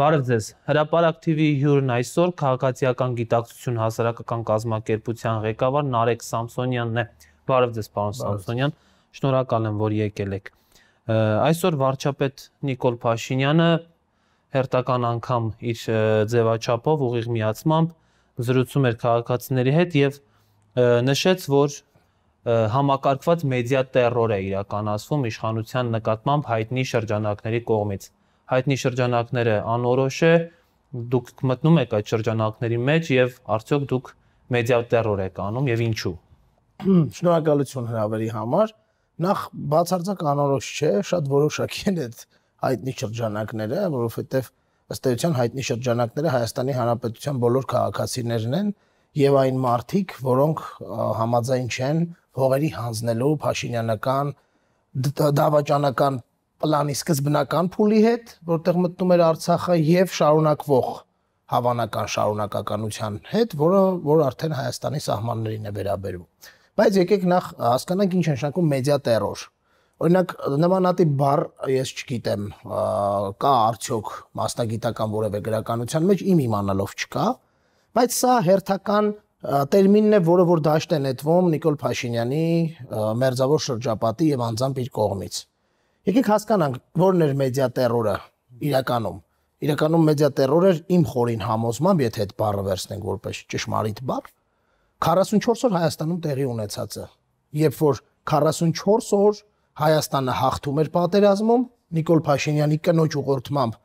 Բարև ձեզ։ Հրապարակ TV-ի հյուրն այսօր քաղաքացիական գիտակցություն հասարակական կազմակերպության ղեկավար Նարեկ Սամսոնյանն է։ Բարև ձեզ, պարոն Սամսոնյան։ Շնորհակալ եմ, որ եկել եք։ Այսօր վարչապետ Նիկոլ Փաշինյանը հերթական անգամ իր ձևաչափով ուղիղ միացմամբ զրուցում էր քաղաքացիների հետ եւ նշեց, որ համակարգված մեդիա տերրոր է իրականացվում իշխանության նկատմամբ հայտնի շրջանակների կողմից հայտնի շրջանակները անորոշ է, դուք մտնում եք այդ շրջանակների մեջ եւ արդյոք դուք մեդիա տերոր եք անում եւ ինչու։ Շնորհակալություն հրավերի համար։ Նախ բացարձակ անորոշ չէ, շատ որոշակի են այդ հայտնի շրջանակները, որովհետեւ ըստ էության հայտնի շրջանակները Հայաստանի Հանրապետության բոլոր քաղաքացիներն են եւ այն մարդիկ, որոնք համաձայն չեն հողերի հանձնելու Փաշինյանական դավաճանական պլանի սկզբնական փուլի հետ, որտեղ մտնում էր Արցախը եւ շարունակվող հավանական շարունակականության հետ, որը որ արդեն Հայաստանի սահմաններին է վերաբերվում։ Բայց եկեք նախ հասկանանք ինչ նշանակում մեդիա տերոր։ Օրինակ նմանատիպ բառ ես չգիտեմ, կա արդյոք մասնագիտական որևէ գրականության մեջ իմ իմանալով չկա, բայց սա հերթական տերմինն է, որը որ դաշտ է նետվում Նիկոլ Փաշինյանի մերձավոր շրջապատի եւ անձամբ իր կողմից։ Եկեք հասկանանք, որն էր մեդիա terror-ը իրականում։ Իրականում մեդիա terror-ը իմ խորին համոզմամբ, եթե այդ բառը վերցնենք որպես ճշմարիտ բառ, 44 օր Հայաստանում տեղի ունեցածը, երբ որ 44 օր Հայաստանը հաղթում էր պատերազմում, Նիկոլ Փաշինյանի կնոջ ուղղորդմամբ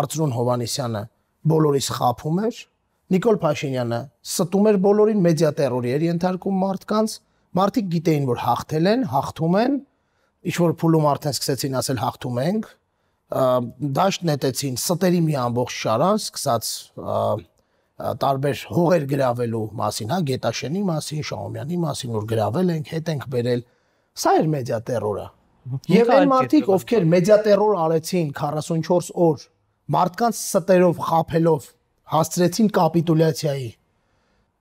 Արծրուն Հովանեսյանը բոլորիս խափում էր, Նիկոլ Փաշինյանը ստում էր բոլորին մեդիա terror-ի էր ենթարկում մարդկանց, մարդիկ գիտեին, որ հաղթել են, հաղթում են, ինչ որ փուլում արդեն սկսեցին ասել հաղթում ենք, դաշտ նետեցին ստերի մի ամբողջ շարա, սկսած տարբեր հողեր գravelու մասին, հա, Գետաշենի մասին, Շահումյանի մասին, որ գravel ենք, հետ ենք բերել։ Սա էր մեդիա terror-ը։ Եվ այն մարդիկ, ովքեր մեդիա terror արեցին 44 օր, մարդկանց ստերով խափելով հասցրեցին կապիտուլյացիայի։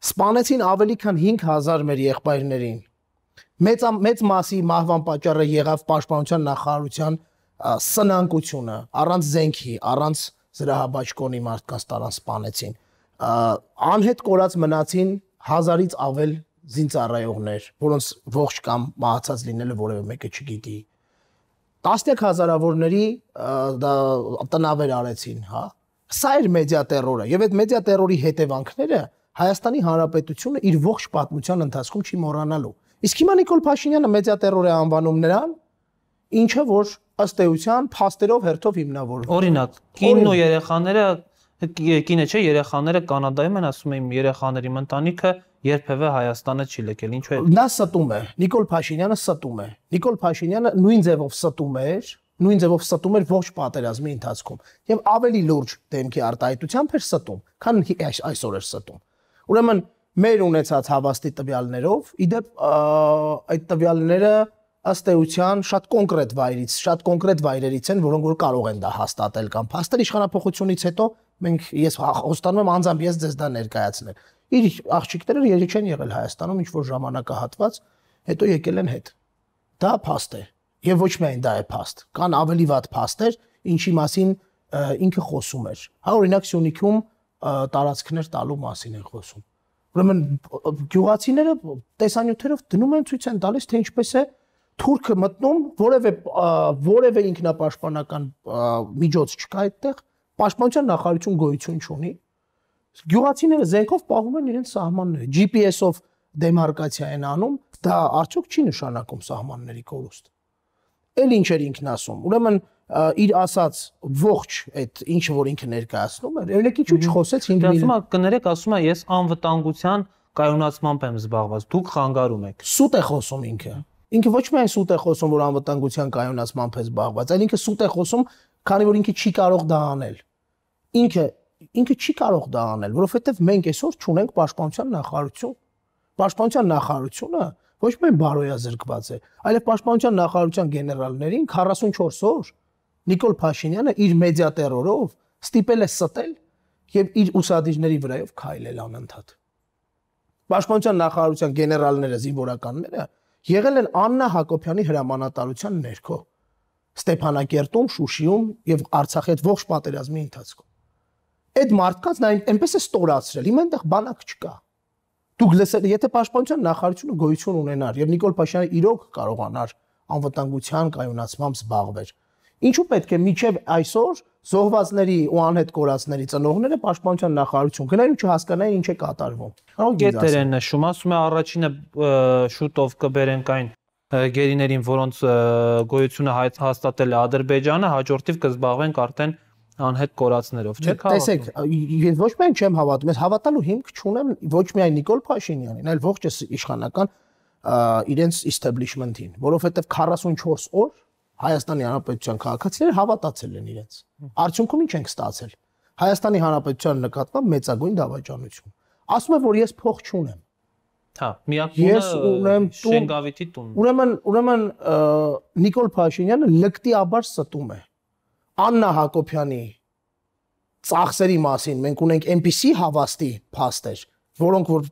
Սպանեցին ավելի քան 5000 մեր եղբայրներին մեծ մեծ մասի մահվան պատճառը եղավ պաշտպանության նախարարության սնանկությունը, առանց զենքի, առանց զրահաբաճկոնի մարդկանց տարան սպանեցին։ Անհետ կորած մնացին հազարից ավել զինծառայողներ, որոնց ողջ կամ մահացած լինելը որևէ մեկը չգիտի։ Տասնյակ հազարավորների դա տնավեր արեցին, հա։ Սա էր մեդիա terror-ը, եւ այդ մեդիա terror-ի հետևանքները Հայաստանի Հանրապետությունը իր ողջ պատմության ընթացքում չի մոռանալու։ Իսկ հիմա Նիկոլ Փաշինյանը մեդիատերրոր է անվանում նրան, ինչը որ ըստ էության փաստերով հերթով հիմնավորվում։ Օրինակ, կինո երեխաները կինը չէ, երեխաները Կանադայում են, ասում եմ, երեխաների ընտանիքը երբևէ Հայաստանը չի եկել։ Ինչու է։ Նա ստում է, Նիկոլ Փաշինյանը ստում է։ Նիկոլ Փաշինյանը նույն ձևով ստում էր, նույն ձևով ստում էր ողջ պատերազմի ընթացքում եւ ավելի լուրջ դեմքի արտահայտությամբ էր ստում, քան այսօր էր ստում։ Ուրեմն այս, այս, այս, այս, այս, այս, այս, այս, այս, մեր ունեցած հավաստի տվյալներով, իդեպ այդ տվյալները ըստ էության շատ կոնկրետ վայրից, շատ կոնկրետ վայրերից են, որոնք որ կարող են դա հաստատել կամ փաստել իշխանապողությունից հետո մենք ես հաստանում եմ անձամբ ես ձեզ դա ներկայացնել։ Իր աղջիկները երի չեն եղել Հայաստանում ինչ որ ժամանակահատված, հետո եկել են հետ։ Դա փաստ է։ Եվ ոչ միայն դա է փաստ, կան ավելի վատ փաստեր, ինչի մասին ինքը խոսում էր։ Հա օրինակ Սյունիքում տարածքներ տալու մասին են խոսում Ուրեմն գյուղացիները տեսանյութերով դնում են ցույց են տալիս, թե ինչպես է թուրքը մտնում, որևէ որևէ ինքնապաշտպանական միջոց չկա այդտեղ, պաշտպանության նախարարություն գոյություն չունի։ Գյուղացիները զենքով պահում են իրենց սահմանները, GPS-ով դեմարկացիա են անում, դա արդյոք չի նշանակում սահմանների կորուստ։ Էլ ինչ էր ինքն ասում։ Ուրեմն իր ասած ողջ այդ ինչ որ ինքը ներկայացնում էր, երեք ինչու չխոսեց 5 միլիոն։ Դասում կներեք, ասում է ես անվտանգության կայունացմամբ եմ զբաղված, դուք խանգարում եք։ Սուտ է խոսում ինքը։ Ինքը ոչ միայն սուտ է խոսում, որ անվտանգության կայունացմամբ է զբաղված, այլ ինքը սուտ է խոսում, քանի որ ինքը չի կարող դա անել։ Ինքը ինքը չի կարող դա անել, որովհետև մենք այսօր չունենք պաշտպանության նախարարություն։ Պաշտպանության նախարարությունը ոչ միայն բարոյազրկված է, այլև պաշտպանության նախարարության գեներալներին 44 օր Նիկոլ Փաշինյանը իր մեդիա terrorով ստիպել է ստել եւ իր ուսադիչների վրայով քայլել անընդհատ։ Պաշտպանության նախարարության գեներալները, զինվորականները եղել են Աննա Հակոբյանի հրամանատարության ներքո Ստեփանակերտում, Շուշիում եւ Արցախի հետ ողջ պատերազմի ընթացքում։ Այդ մարդկանց նա այնպես է ստորացրել, հիմա այնտեղ բանակ չկա։ Դուք լսել, եթե պաշտպանության նախարարությունը գոյություն ունենար եւ Նիկոլ Փաշինյանը իրոք կարողանար անվտանգության կայունացմամբ զբաղվել, Ինչու պետք է միջև այսօր զոհվածների ու անհետ կորածների ծնողները պաշտպանության նախարարություն գնային ու չհասկանային ինչ է կատարվում։ Հա գետեր են նշում, ասում է առաջինը շուտով կբերենք այն գերիներին, որոնց գոյությունը հաստատել է Ադրբեջանը, հաջորդիվ կզբաղվենք արդեն անհետ կորածներով, չէ՞ հավատում։ դե, Տեսեք, ես ոչ միայն չեմ հավատում, ես հավատալու հիմք չունեմ ոչ միայն Նիկոլ Փաշինյանին, այլ ողջ իշխանական իրենց establishment-ին, որովհետև 44 օր Հայաստանի Հանրապետության քաղաքացիները հավատացել են իրենց։ Արդյունքում ինչ ենք ստացել։ Հայաստանի Հանրապետության նկատմամբ մեծագույն դավաճանություն։ Ասում է, որ ես փող չունեմ։ Հա, միակ բունը ես ունեմ տուն։ Շենգավիթի տուն։ Ուրեմն, ուրեմն Նիկոլ Փաշինյանը լկտիաբար ստում է։ Աննա Հակոբյանի ծախսերի մասին մենք ունենք այնպիսի հավաստի փաստեր, որոնք որ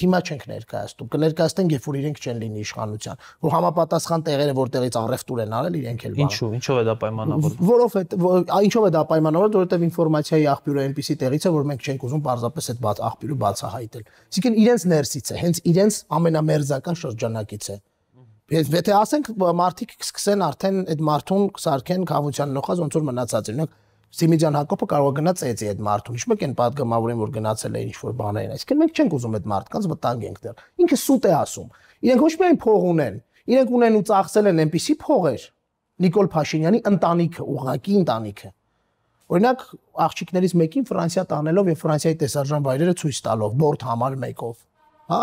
հիմա չենք ներկայացնում կներկայացնենք երբ որ իրենք չեն լինի իշխանության որ համապատասխան տեղերը որտեղից առևտուր են արել իրենք էլ ինչու ինչով է դա պայմանավորվում որովհետեւ ինչով է դա պայմանավորվում որովհետեւ ինֆորմացիայի աղբյուրը այնպիսի տեղից է որ մենք չենք ուզում parzapes այդ բաց աղբյուրը բացահայտել իսկին իրենց ներսից է հենց իրենց ամենամերզական շրջանակից է Ես եթե ասենք մարդիկ կսկսեն արդեն այդ մարդուն սարքեն կավության նոխազ ոնց որ մնացածը օրինակ Սիմիդյան Հակոբը կարող է գնաց էծի այդ մարդուն։ Ինչու՞ եք այն падգամավորին, որ գնացել է ինչ-որ բաներին։ Այսինքն մենք չենք ուզում այդ մարդկանց վտանգ ենք դեր։ Ինքը սուտ է ասում։ Իրենք ոչ միայն փող ունեն, իրենք ունեն ու ծախսել են այնպիսի փողեր։ Նիկոլ Փաշինյանի ընտանիքը, ուղակի ընտանիքը։ Օրինակ, աղջիկներից մեկին Ֆրանսիա տանելով եւ Ֆրանսիայի տեսարժան վայրերը ցույց տալով բորդ համար մեկով, հա?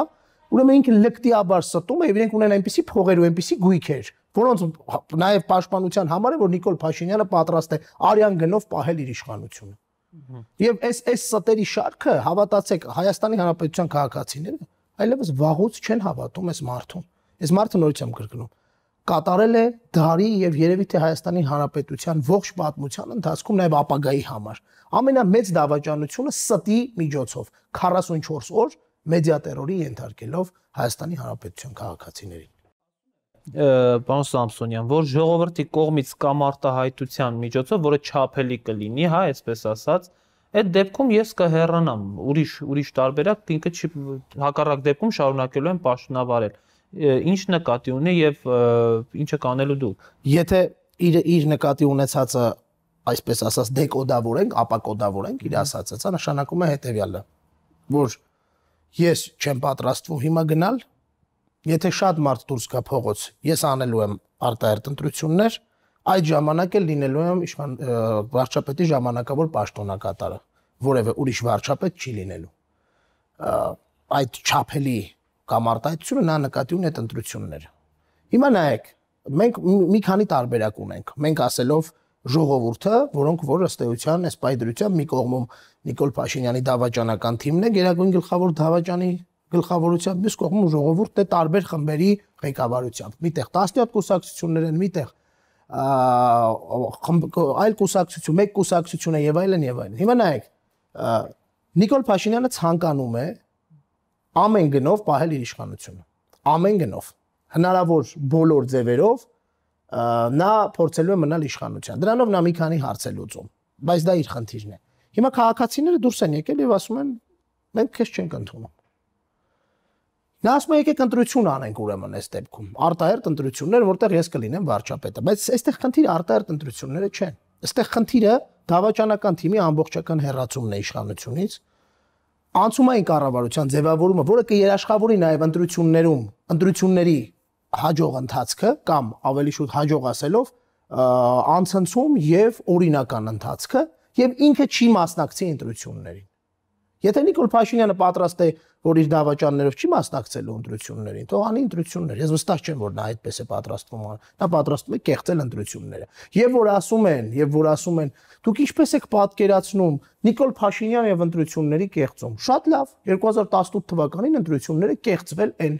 Ուրեմն ինքը լկտիաբար ստում է եւ իրենք ունեն այնպիսի փողեր ու այնպիսի գույքեր, որոնց հա, նաև պաշտպանության համար է, որ Նիկոլ Փաշինյանը պատրաստ է արյան գնով պահել իր իշխանությունը։ Եվ այս այս ստերի շարքը, հավատացեք, Հայաստանի Հանրապետության քաղաքացիները այլևս վաղուց չեն հավատում այս մարդուն։ Այս մարդը նորից եմ գրկնում կատարել է դարի եւ երևի թե Հայաստանի Հանրապետության ողջ պատմության ընթացքում նաեւ ապագայի համար։ Ամենամեծ դավաճանությունը ստի միջոցով 44 օր մեդիա տերորի ենթարկելով Հայաստանի Հանրապետության քաղաքացիներին պարոն Սամսոնյան, որ ժողովրդի կողմից կամ արտահայտության միջոցով, որը չափելի կլինի, հա, այսպես ասած, այդ դեպքում ես կհեռանամ, ուրիշ ուրիշ տարբերակ ինքը չի հակառակ դեպքում շարունակելու են պաշտոնավարել։ Ինչ նկատի ունի եւ ինչը կանելու դու։ Եթե իր իր նկատի ունեցածը այսպես ասած դեկոդավորենք, ապա կոդավորենք, իր ասածը, ça նշանակում է հետեւյալը, որ ես չեմ պատրաստվում հիմա գնալ Եթե շատ մարդ դուրս գա փողոց, ես անելու եմ արտահերտ ընտրություններ, այդ ժամանակ էլ լինելու եմ իշխան վարչապետի ժամանակավոր պաշտոնակատարը, որևէ ուրիշ վարչապետ չի լինելու։ Այդ չափելի կամ արտահայտությունը նա նկատի ունի այդ ընտրությունները։ Հիմա նայեք, մենք մի քանի տարբերակ ունենք։ Մենք ասելով ժողովուրդը, որոնք որ ըստ էության այս պայդրության մի կողմում Նիկոլ Փաշինյանի դավաճանական թիմն է, Գերագույն գլխավոր դավաճանի գլխավորությամբ մյուս կողմում ժողովուրդն է տարբեր խմբերի ղեկավարությամբ։ Միտեղ 17 կուսակցություններ են, միտեղ այլ կուսակցություն, մեկ կուսակցություն է եւ այլն եւ այլն։ Հիմա նայեք, Նիկոլ Փաշինյանը ցանկանում է ամեն գնով պահել իր իշխանությունը։ Ամեն գնով։ Հնարավոր բոլոր ձևերով նա փորձելու է մնալ իշխանության։ Դրանով նա մի քանի հարց է լուծում, բայց դա իր խնդիրն է։ Հիմա քաղաքացիները դուրս են եկել եւ ասում են մենք քեզ չենք ընդունում։ Նա ասում է եկեք ընտրություն անենք ուրեմն այս դեպքում։ Արտահերտ ընտրություններ, որտեղ ես կլինեմ վարչապետը, բայց այստեղ խնդիրը արտահերտ ընտրությունները չեն։ Այստեղ խնդիրը դավաճանական թիմի ամբողջական հերացումն է իշխանությունից, անցումային կառավարության ձևավորումը, որը կերաշխավորի նաև ընտրություններում, ընտրությունների հաջող ընթացքը կամ ավելի շուտ հաջող ասելով, անցնցում եւ օրինական ընթացքը եւ ինքը չի մասնակցի ընտրություններին։ Եթե Նիկոլ Փաշինյանը պատրաստ է, որ իր դավաճաններով չի մասնակցելու ընտրություններին, թող անի ընտրություններ։ Ես վստահ չեմ, որ նա այդպես է պատրաստվում։ Նա պատրաստվում է կեղծել ընտրությունները։ Եվ որ ասում են, եւ որ ասում են, դուք ինչպես եք պատկերացնում Նիկոլ Փաշինյան եւ ընտրությունների կեղծում։ Շատ լավ, 2018 թվականին ընտրությունները կեղծվել են։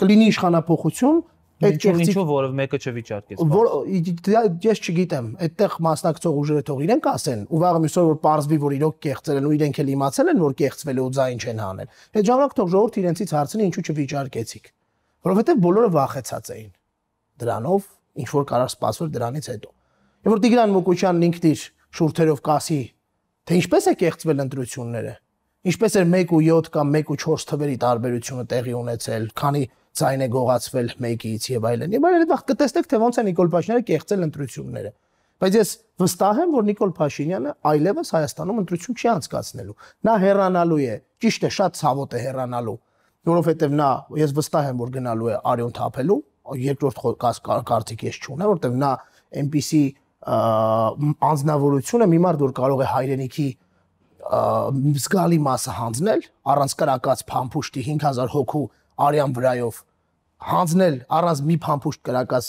Կլինի իշխանապողություն, այդ ճեղքից ինչու որով մեկը չվիճարկեց։ Որ ես չգիտեմ, այդտեղ մասնակցող ուժերը թող իրենք ասեն, ու վաղը մյուսօր որ parzvi որ իրոք կեղծել են ու իրենք էլ իմացել են որ կեղծվել է ու ձայն չեն հանել։ Այդ ժամանակ թող ժողովուրդը իրենցից հարցնի ինչու չվիճարկեցիք։ Որովհետև բոլորը վախեցած էին դրանով, ինչ որ կարող սпасվեր դրանից հետո։ Եվ որ Տիգրան Մուկուչյանն ինքն իր շուրթերով կասի, թե ինչպես է կեղծվել ընտրությունները, ինչպես էր 1 ու 7 կամ 1 ու 4 թվերի տարբերությունը տեղի ունեցել, քանի ձայնը գողացվել մեկից եւ այլն։ Եվ այլն վաղ կտեսնեք թե ոնց է Նիկոլ Փաշինյանը կեղծել ընտրությունները։ Բայց ես վստահ եմ, որ Նիկոլ Փաշինյանը այլևս Հայաստանում ընտրություն չի անցկացնելու։ Նա հեռանալու է։ Ճիշտ է, շատ ցավոտ է հեռանալու, որովհետեւ նա ես վստահ եմ, որ գնալու է արյուն թափելու, երկրորդ կարծիք ես չունեմ, որովհետև նա այնպիսի անznավորությունը մի մարդ որ կարող է հայրենիքի զգալի մասը հանձնել առանց կրակած փամփուշտի 5000 հոգու արյան վրայով հանձնել առանց մի փամփուշտ կրակած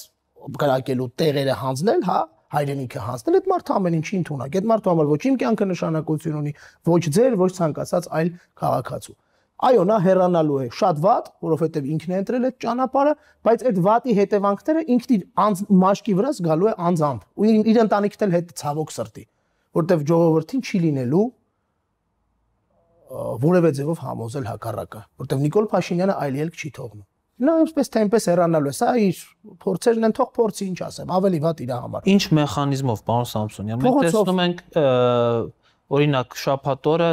կրակելու տեղերը հանձնել, հա, հայրենիքը հանձնել, այդ մարդը ամեն ինչի ընդունակ։ Այդ մարդու համար ոչ իմ կյանքը նշանակություն ունի, ոչ ձեր, ոչ ցանկացած այլ քաղաքացու։ Այո, նա հեռանալու է շատ վատ, որովհետև ինքն է ընտրել այդ ճանապարհը, բայց այդ վատի հետևանքները ինքն իր անձ մաշկի վրա զգալու է անձամբ ու իր ընտանիքն էլ հետ ցավոք սրտի, որտեղ ժողովրդին չի լինելու որևէ ձևով համոզել հակառակը, որտեղ Նիկոլ Փաշինյանը այլ ելք չի թողնում նա ինչպես թե այնպես հեռանալու է սա իր փորձերն են թող փորձի ինչ ասեմ ավելի վատ իր համար ինչ մեխանիզմով պարոն Սամսոնյան մենք տեսնում ենք օրինակ շափատորը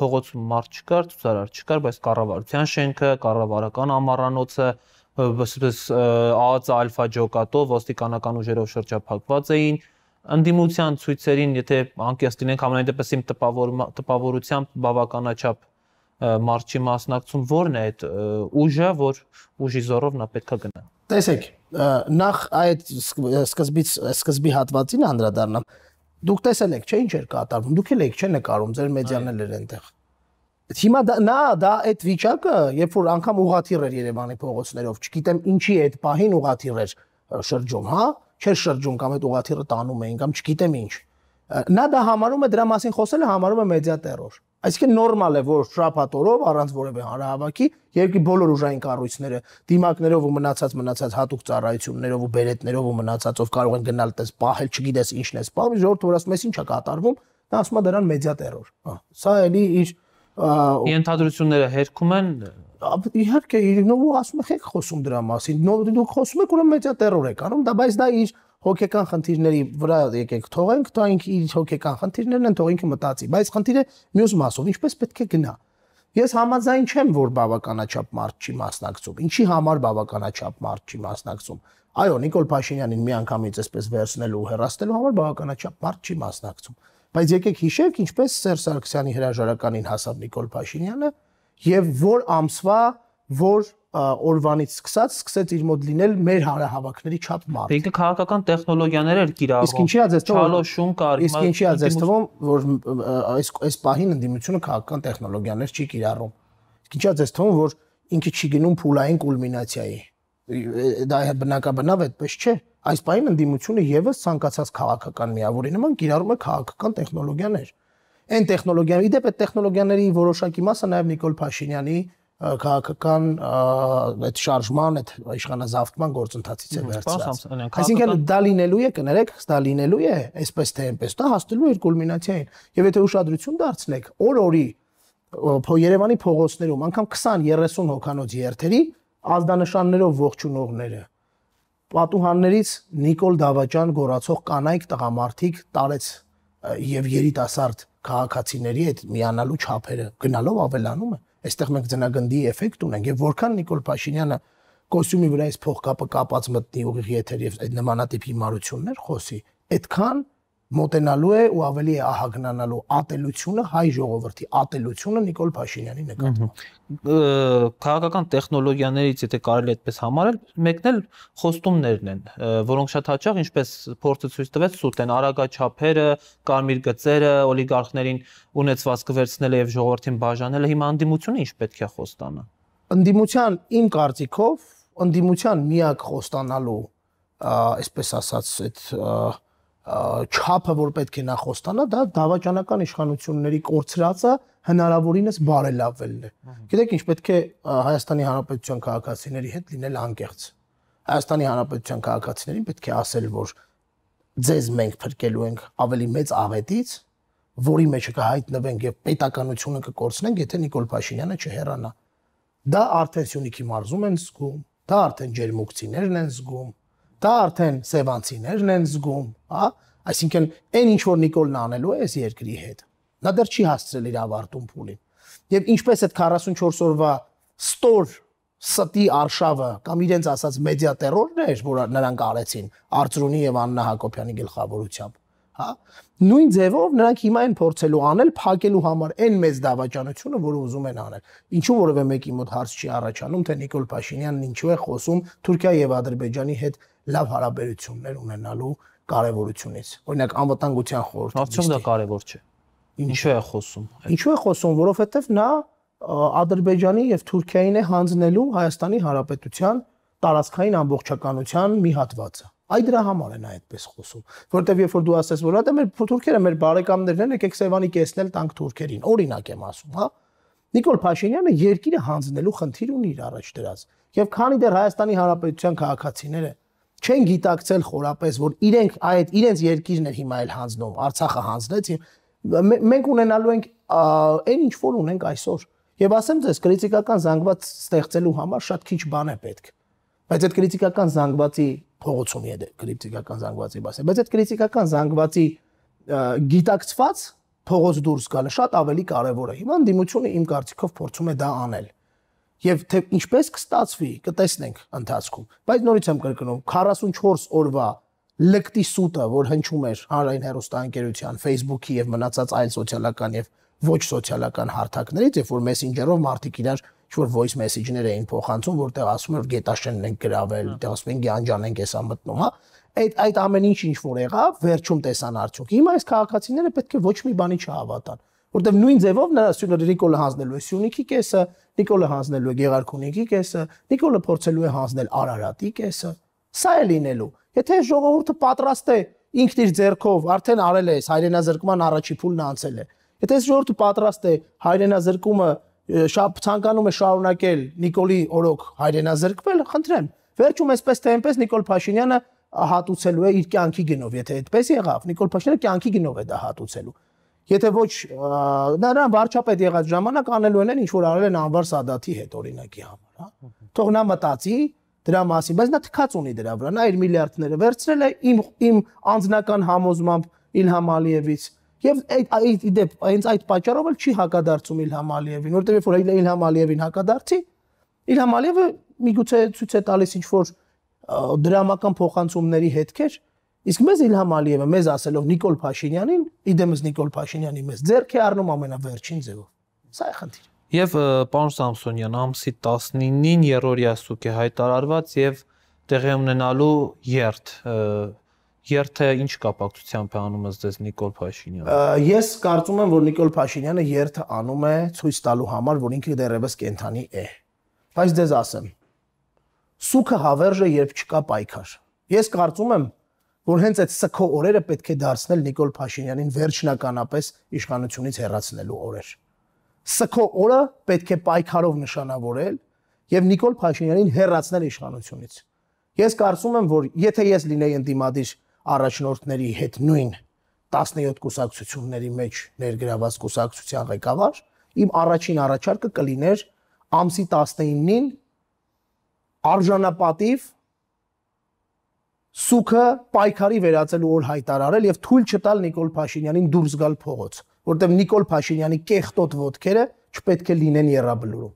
փողոցում մարդ չկար ցուցարար չկար բայց կառավարության շենքը կառավարական ամառանոցը այսպես ԱԱՑ ալֆա ջոկատով ոստիկանական ուժերով շրջափակված էին ընդդիմության ցույցերին, եթե անկեղծ լինենք, ամենայն դեպքում տպավոր տպավորությամբ բավականաչափ մարչի մասնակցում ո՞րն է այդ ուժը, որ ուժի զորով նա պետքա գնա։ Տեսեք, նախ այդ սկզբից սկզբի հատվածին անդրադառնամ։ Դուք տեսել եք, չէ՞ ինչ էր կատարվում։ Դուք էլ եք չէ նկարում, ձեր մեդիան էլ էր այնտեղ։ Հիմա դա նա դա այդ վիճակը, երբ որ անգամ ուղաթիռ էր Երևանի փողոցներով, չգիտեմ ինչի այդ պահին ուղաթիռ էր շրջում, հա՞, չէր շրջում կամ այդ ուղաթիռը տանում էին կամ չգիտեմ ինչ։ Նա դա համարում է դրա մասին խոսելը համարում է մեդիա terror։ Այսինքն նորմալ է, որ շրափաթորով առանց որևէ հանրահավաքի երկրի բոլոր ուժային կառույցները դիմակներով ու մնացած մնացած հատուկ ծառայություններով ու բերետներով ու մնացածով կարող են գնալ տես պահել, չգիտես ինչն է սպահում, ժողովուրդ որ ասում ես ինչա կատարվում, դա ասում է դրան մեդիա terror։ Հա, սա էլի իր ընդհանրությունները հերքում են իհարկե իրենով ասում եք խոսում դրա մասին։ Դուք խոսում եք ուրեմն մեդիա terror եք անում, դա բայց դա իր հոգեկան խնդիրների վրա եկեք թողենք, դա ինք իր հոգեկան խնդիրներն են, թող ինքը մտածի։ Բայց խնդիրը մյուս մասով, ինչպես պետք է գնա։ Ես համաձայն չեմ, որ բավականաչափ մարդ չի մասնակցում։ Ինչի համար բավականաչափ մարդ չի մասնակցում։ Այո, Նիկոլ Փաշինյանին մի անգամից այսպես վերցնելու ու հեռացնելու համար բավականաչափ մարդ չի մասնակցում։ Բայց եկեք հիշենք, ինչպես Սերժ Սարգսյանի հրաժարականին հասավ Նիկոլ Փաշինյանը, եւ որ ամսվա որ օրվանից սկսած սկսեց իր մոտ լինել մեր հարահավաքների չափ մարդ։ Ինքը քաղաքական տեխնոլոգիաներ էր կիրառում։ Իսկ ինչի՞ ազդեցում չալոշում կար։ Իսկ ինչի ազդեցում որ այս այս պահին ընդդիմությունը քաղաքական տեխնոլոգիաներ չի կիրառում։ Իսկ ինչի ազդեցում որ ինքը չի գնում փուլային կուլմինացիայի։ Դա բնակաբնավ այդպես չէ։ Այս պահին ընդդիմությունը եւս ցանկացած քաղաքական միավորի նման կիրառում է քաղաքական տեխնոլոգիաներ։ Այն տեխնոլոգիան, իդեպ այդ տեխնոլոգիաների որոշակի մասը նաև Նիկոլ Փաշինյանի քաղաքական այդ շարժման, այդ իշխանազավթման գործընթացից է վերցրած։ Այսինքն դա լինելու է, կներեք, դա լինելու է, այսպես թե այնպես, դա հաստելու է կուլմինացիային։ Եվ եթե ուշադրություն դարձնեք, օր-օրի Երևանի փողոցներում անգամ 20-30 հոկանոց երթերի ազդանշաններով ողջունողները պատուհաններից Նիկոլ Դավաճան գորացող կանայք տղամարդիկ տարեց եւ երիտասարդ քաղաքացիների հետ միանալու չափերը գնալով ավելանում է այստեղ մենք ձնագնդի էֆեկտ ունենք եւ որքան Նիկոլ Փաշինյանը կոստյումի վրա այս փողկապը կապած մտնի ուղիղ եթեր եւ այդ նմանատիպ հիմարություններ խոսի այդքան մոտենալու է ու ավելի է ահագնանալու ատելությունը հայ ժողովրդի ատելությունը Նիկոլ Փաշինյանի նկատմամբ քաղաքական տեխնոլոգիաներից եթե կարելի է այդպես համարել մեկնել խոստումներն են որոնք շատ հաճախ ինչպես փորձը ցույց տվեց սուտ են արագաչափերը կարմիր գծերը օլիգարխներին ունեցվածքը վերցնելը եւ ժողովրդին բաժանելը հիմա անդիմությունը ինչ պետք է խոստանա անդիմության իմ կարծիքով անդիմության միակ խոստանալու այսպես ասած այդ չափը, որ պետք է նա խոստանա, դա դավաճանական իշխանությունների կորցրածը հնարավորինս բարելավելն է։ Գիտեք, ինչ պետք է Հայաստանի Հանրապետության քաղաքացիների հետ լինել անկեղծ։ Հայաստանի Հանրապետության քաղաքացիներին պետք է ասել, որ ձեզ մենք փրկելու ենք ավելի մեծ աղետից, որի մեջ կհայտնվենք եւ պետականությունը կկորցնենք, եթե Նիկոլ Փաշինյանը չհեռանա։ Դա արդեն Սյունիքի մարզում են զգում, դա արդեն ջերմուկցիներն են զգում, դա արդեն սևանցիներն են զգում, հա? Այսինքն այն ինչ որ Նիկոլն անելու է այս երկրի հետ, նա դեռ չի հասցրել իր ավարտում փուլին։ Եվ ինչպես այդ 44 օրվա ստոր ստի արշավը կամ իրենց ասած մեդիա terrorն էր, որ նրանք արեցին Արծրունի եւ Աննա Հակոբյանի գլխավորությամբ, հա? Նույն ձևով նրանք հիմա են փորձելու անել փակելու համար այն մեծ դավաճանությունը, որը ուզում են անել։ Ինչու որևէ մեկի մոտ հարց չի առաջանում, թե Նիկոլ Փաշինյանն ինչու է խոսում Թուրքիա եւ Ադրբեջանի հետ լավ հարաբերություններ ունենալու կարևորությունից։ Օրինակ անվտանգության խորհուրդը։ Արդյոք դա կարևոր չէ։ Ինչու է խոսում։ Ինչու է խոսում, որովհետև նա Ադրբեջանի եւ Թուրքիային է հանձնելու Հայաստանի Հանրապետության տարածքային ամբողջականության մի հատվածը։ Այ դրա համար է նա այդպես խոսում, որովհետև երբ որ դու ասես, որ հա մեր թուրքերը մեր բարեկամներն են, եկեք Սևանի կեսնել տանկ թուրքերին, օրինակ եմ ասում, հա։ Նիկոլ Փաշինյանը երկիրը հանձնելու խնդիր ունի իր առաջ դրած։ Եվ քանի դեռ Հայաստանի Հանրապետության քաղաքացիները չեն գիտակցել խորապես, որ իրենք այդ իրենց երկիրն են հիմա էլ հանձնում, Արցախը հանձնեց եւ մենք ունենալու ենք այն ինչ որ ունենք այսօր։ Եվ ասեմ ձեզ, քրիտիկական զանգված ստեղծելու համար շատ քիչ բան է պետք։ Բայց այդ քրիտիկական զանգվածի փողոցում է քրիտիկական դե- զանգվածի բասը, բայց այդ քրիտիկական զանգվածի գիտակցված փողոց դուրս գալը շատ ավելի կարևոր է։ Հիմա դիմությունը իմ կարծիքով փորձում է դա անել։ Եվ թե ինչպես կստացվի, կտեսնենք ընթացքում։ Բայց նորից եմ կրկնում, 44 օրվա լկտի սուտը, որ հնչում էր հանրային հերոստանգերության, Facebook-ի եւ մնացած այլ սոցիալական եւ ոչ սոցիալական հարթակներից, երբ որ մեսենջերով մարդիկ իրար ինչ-որ voice message-ներ էին փոխանցում, որտեղ ասում էր գետաշենն ենք գրավել, հա։ դե ասում են գյանջան ենք էսա մտնում, հա։ Այդ այդ ամեն ինչ ինչ որ եղավ, վերջում տեսան արդյոք։ Հիմա այս քաղաքացիները պետք է ոչ մի բանի չհավատան, որտեղ նույն ձևով նրա Սյունիքի Նիկոլը հանձնելու է Սյունիքի կեսը, Նիկոլը հանձնելու է Գեղարքունիքի կեսը, Նիկոլը փորձելու է հանձնել Արարատի կեսը։ Սա է լինելու։ Եթե ժողովուրդը պատրաստ է ինքն իր ձեռքով արդեն արել է այս հայրենազրկման առաջի փուլն անցել է։ Եթե այս ժողովուրդը պատրաստ է հայրենազրկումը շապ ցանկանում է շարունակել Նիկոլի օրոք հայրենազրկվել, խնդրեմ, վերջում այսպես թե այնպես Նիկոլ Փաշինյանը հատուցելու է իր կյանքի գնով, եթե այդպես եղավ, Նիկոլ Փաշինյանը կյանքի գնով է դա հատուցելու։ Եթե ոչ նրան վարչապետ եղած ժամանակ անելու են ինչ որ արել են Անվար Սադաթի հետ օրինակի համար, հա։ Թող նա մտածի դրա մասին, բայց նա թքած ունի դրա վրա, նա իր միլիարդները վերցրել է իմ իմ անձնական համոզմամբ Իլհամ Ալիևից Եվ այդ դեպ հենց այդ պատճառով էլ չի հակադարձում Իլհամ Ալիևին, որտեղ երբ որ Իլհամ Ալիևին հակադարձի, Իլհամ Ալիևը միգուցե ցույց է տալիս ինչ որ դրամական փոխանցումների հետքեր, Իսկ մեզ Իլհամ Ալիևը մեզ ասելով Նիկոլ Փաշինյանին, իդեմս Նիկոլ Փաշինյանի մեզ ձեռք է առնում ամենավերջին ձևով։ Սա է խնդիրը։ Եվ պարոն Սամսոնյան ամսի 19-ին երրորդ ասուկ է հայտարարված եւ տեղի ունենալու երթ երթը ինչ կապակցությամբ է անում ես դες Նիկոլ Փաշինյանը։ Ես կարծում եմ, որ Նիկոլ Փաշինյանը երթը անում է ցույց տալու համար, որ ինքը դեռևս կենթանի է։ Բայց դες դե ասեմ։ Սուքը հավերժը երբ չկա պայքար։ Ես կարծում եմ, որ հենց այդ սքո օրերը պետք է դարձնել Նիկոլ Փաշինյանին վերջնականապես իշխանությունից հեռացնելու օրեր։ Սքո օրը պետք է պայքարով նշանավորել եւ Նիկոլ Փաշինյանին հեռացնել իշխանությունից։ Ես կարծում եմ, որ եթե ես լինեի ընդդիմադիր առաջնորդների հետ նույն 17 կուսակցությունների մեջ ներգրաված կուսակցության ղեկավար, իմ առաջին առաջարկը կլիներ ամսի 19-ին արժանապատիվ սուքը պայքարի վերածելու օր հայտարարել եւ թույլ չտալ Նիկոլ Փաշինյանին դուրս գալ փողոց, որտեղ Նիկոլ Փաշինյանի կեղտոտ ոդքերը չպետք է լինեն երրաբլուրում։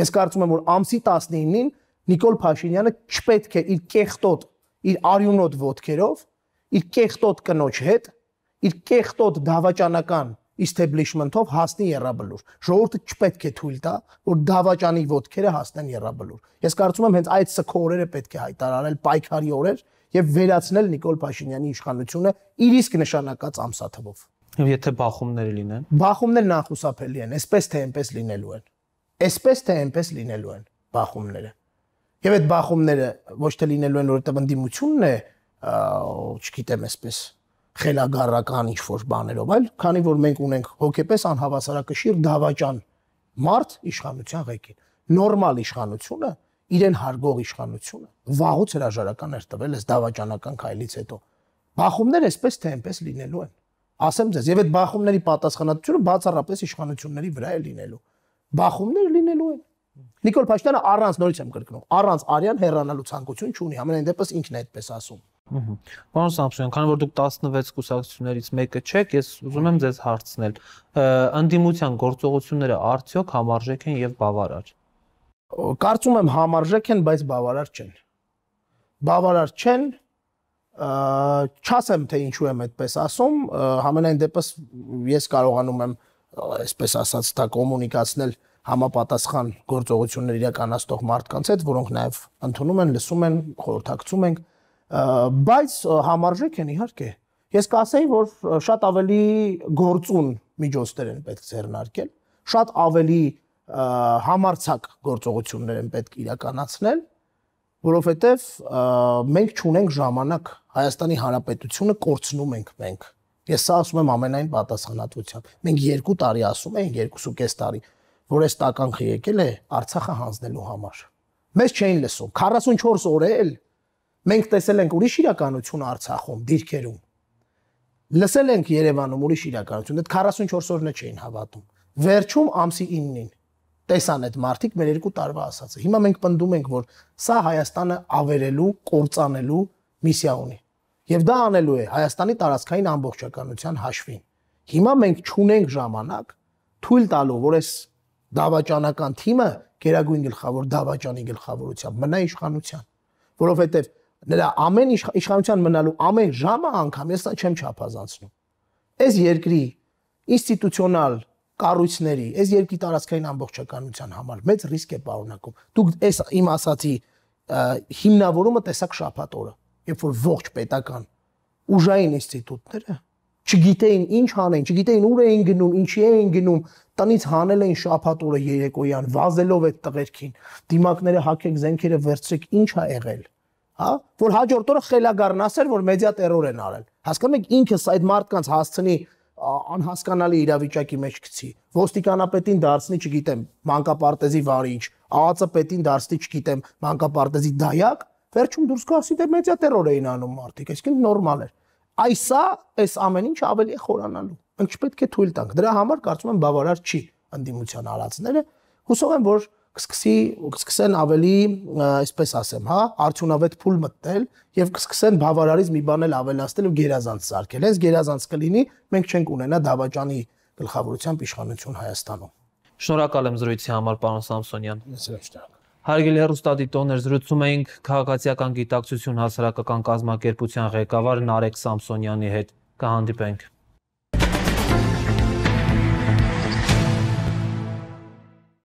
Ես կարծում եմ, որ ամսի 19-ին Նիկոլ Փաշինյանը չպետք է իր կեղտոտ, իր արյունոտ ոդքերով, իր կեղտոտ կնոջ հետ, իր կեղտոտ դավաճանական establishment-ով հասնի երրաբլուր։ Ժողովուրդը չպետք է թույլ տա, որ դավաճանի ոդքերը հասնեն երրաբլուր։ Ես կարծում եմ հենց այդ սկորերը պետք է հայտարարել պայքարի օրեր, որ եւ վերացնել Նիկոլ Փաշինյանի իշխանությունը իր իսկ նշանակած ամսաթվով։ Եվ եթե բախումները լինեն։ Բախումներն անխուսափելի են, այսպես թե այնպես լինելու են։ Այսպես թե այնպես լինելու են բախումները։ Եվ այդ բախումները ոչ թե լինելու են որովհետև ընդդիմությունն է, չգիտեմ, այսպես խելագարական ինչ-որ բաներով, այլ քանի որ մենք ունենք հոգեպես անհավասարակշիռ դավաճան մարդ իշխանության ղեկին։ Նորմալ իշխանությունը իրեն հարգող իշխանությունը վաղուց հրաժարական էր տվել այս դավաճանական քայլից հետո։ Բախումներ էսպես թե այնպես լինելու են։ Ասեմ ձեզ, եւ այդ բախումների պատասխանատվությունը բացառապես իշխանությունների վրա է լինելու։ Բախումներ լինելու են։ Նիկոլ Փաշտյանը առանց նորից եմ կրկնում, առանց Արիան հեռանալու ցանկություն չունի, ամենայն դեպս ինքն է այդպես ասում։ Պարոն Սամսոյան, քանի որ դուք 16 կուսակցություններից մեկը չեք, ես ուզում եմ ձեզ հարցնել, ընդդիմության գործողությունները արդյոք համարժեք են եւ բավարար կարծում եմ համարժեք են, բայց բավարար չեն։ Բավարար չեն, չասեմ թե ինչու եմ այդպես ասում, համենայն դեպս ես կարողանում եմ այսպես ասած դա կոմունիկացնել համապատասխան գործողություններ իրականացնող մարդկանց հետ, որոնք նաև ընդունում են, լսում են, խորհրդակցում են, բայց համարժեք են իհարկե։ Ես կասեի, որ շատ ավելի գործուն միջոցներ են պետք ձեռնարկել, շատ ավելի համարցակ գործողություններ են պետք իրականացնել, որովհետև մենք չունենք ժամանակ Հայաստանի Հանրապետությունը կորցնում ենք մենք։ Ես սա ասում եմ ամենայն պատասխանատվությամբ։ Մենք 2 տարի ասում ենք, 2.5 տարի, որ այս տականքը եկել է Արցախը հանձնելու համար։ Մեզ չէին լսում։ 44 օր է էլ մենք տեսել ենք ուրիշ իրականություն Արցախում, դիրքերում։ Լսել ենք Երևանում ուրիշ իրականություն, այդ 44 օրն չէին հավատում։ Վերջում ամսի 9-ին տեսան այդ մարտիկ մեր երկու տարվա ասածը։ Հիմա մենք պնդում ենք, որ սա Հայաստանը ավերելու, կորցանելու միսիա ունի։ Եվ դա անելու է Հայաստանի տարածքային ամբողջականության հաշվին։ Հիմա մենք չունենք ժամանակ թույլ տալու, որ այս դավաճանական թիմը գերագույն գլխավոր դավաճանի գլխավորությամբ մնա իշխանության, որովհետև նրա ամեն իշխ, իշխանության մնալու ամեն ժամը անգամ ես չեմ չափազանցնում։ Այս երկրի ինստիտուցիոնալ կառույցների, այս երկրի տարածքային ամբողջականության համար մեծ ռիսկ է պարունակում։ Դուք այս իմ ասացի հիմնավորումը տեսակ շաբաթ օրը, երբ որ ողջ պետական ուժային ինստիտուտները չգիտեին ինչ անեն, չգիտեին ուր էին գնում, ինչի էին գնում, տնից հանել էին շաբաթ օրը երեկոյան, վազելով այդ տղերքին, դիմակները հակեք, զենքերը վերցրեք, ինչ ա եղել, հա? Որ հաջորդ օրը խելագարն ասեր, որ մեդիա տերոր են արել։ Հասկանում եք, ինքս այդ մարդկանց հասցնի անհասկանալի իրավիճակի մեջ գցի։ Ոստիկանապետին դարձնի, չգիտեմ, մանկապարտեզի վարիչ, ԱԱՑ պետին դարձնի, չգիտեմ, մանկապարտեզի դայակ, վերջում դուրս գա ասի դե մեդիա terror էին անում մարդիկ, այսինքն նորմալ էր։ Այսա, այս ամեն ինչ ավելի է խորանալու։ Ինչ պետք է թույլ տանք։ Դրա համար կարծում եմ բավարար չի ընդդիմության արածները։ Հուսով եմ, որ կսկսի կսկսեն ավելի, այսպես ասեմ, հա, արդյունավետ փուլ մտնել եւ կսկսեն բավարարից մի բան էլ ավելացնել ու գերազանց սարքել։ Այս գերազանց կլինի, մենք չենք ունենա դավաճանի գլխավորությամբ իշխանություն Հայաստանում։ Շնորհակալ եմ զրույցի համար, պարոն Սամսոնյան։ Ես շնորհակալ եմ։ Հարգելի հեռուստադիտողներ, զրուցում էինք քաղաքացիական գիտակցություն հասարակական կազմակերպության ղեկավար Նարեկ Սամսոնյանի հետ։ Կհանդիպենք։